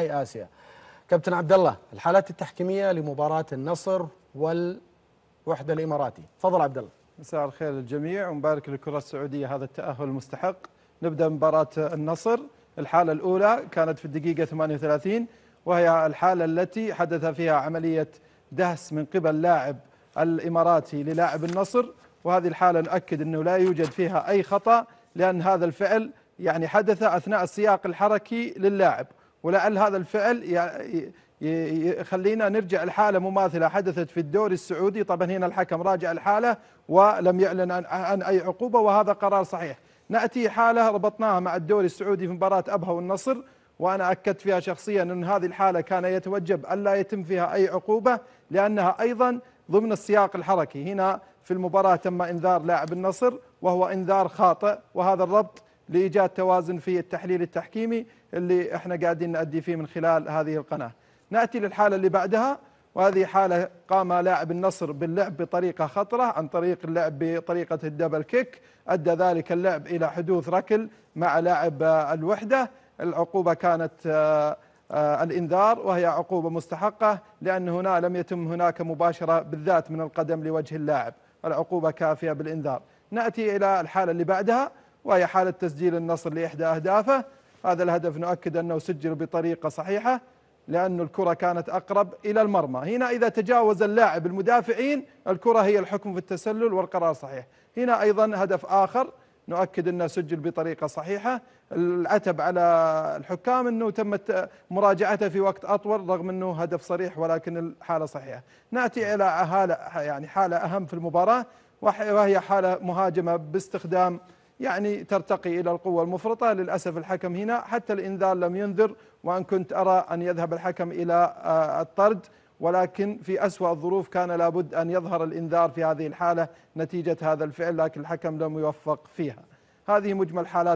اي اسيا. كابتن عبد الله الحالات التحكيميه لمباراه النصر والوحده الاماراتي، تفضل عبد الله. مساء الخير للجميع ومبارك للكره السعوديه هذا التاهل المستحق. نبدا مباراه النصر، الحاله الاولى كانت في الدقيقه 38 وهي الحاله التي حدث فيها عمليه دهس من قبل لاعب الاماراتي للاعب النصر وهذه الحاله نؤكد انه لا يوجد فيها اي خطا لان هذا الفعل يعني حدث اثناء السياق الحركي للاعب ولعل هذا الفعل يخلينا نرجع الحالة مماثلة حدثت في الدوري السعودي طبعا هنا الحكم راجع الحالة ولم يعلن عن أي عقوبة وهذا قرار صحيح نأتي حالة ربطناها مع الدوري السعودي في مباراة أبها والنصر وأنا أكدت فيها شخصيا أن هذه الحالة كان يتوجب ألا يتم فيها أي عقوبة لأنها أيضا ضمن السياق الحركي هنا في المباراة تم إنذار لاعب النصر وهو إنذار خاطئ وهذا الربط لإيجاد توازن في التحليل التحكيمي اللي احنا قاعدين نؤدي فيه من خلال هذه القناة نأتي للحالة اللي بعدها وهذه حالة قام لاعب النصر باللعب بطريقة خطرة عن طريق اللعب بطريقة الدبل كيك أدى ذلك اللعب إلى حدوث ركل مع لاعب الوحدة العقوبة كانت آه، آه، الإنذار وهي عقوبة مستحقة لأن هنا لم يتم هناك مباشرة بالذات من القدم لوجه اللاعب العقوبة كافية بالإنذار نأتي إلى الحالة اللي بعدها وهي حالة تسجيل النصر لإحدى أهدافه هذا الهدف نؤكد أنه سجل بطريقة صحيحة لأن الكرة كانت أقرب إلى المرمى هنا إذا تجاوز اللاعب المدافعين الكرة هي الحكم في التسلل والقرار صحيح هنا أيضا هدف آخر نؤكد أنه سجل بطريقة صحيحة العتب على الحكام أنه تمت مراجعته في وقت أطول رغم أنه هدف صريح ولكن الحالة صحيحة نأتي إلى حالة يعني حالة أهم في المباراة وهي حالة مهاجمة باستخدام يعني ترتقي إلى القوة المفرطة للأسف الحكم هنا حتى الإنذار لم ينذر وأن كنت أرى أن يذهب الحكم إلى آه، الطرد ولكن في أسوأ الظروف كان لابد أن يظهر الإنذار في هذه الحالة نتيجة هذا الفعل لكن الحكم لم يوفق فيها هذه مجمل حالات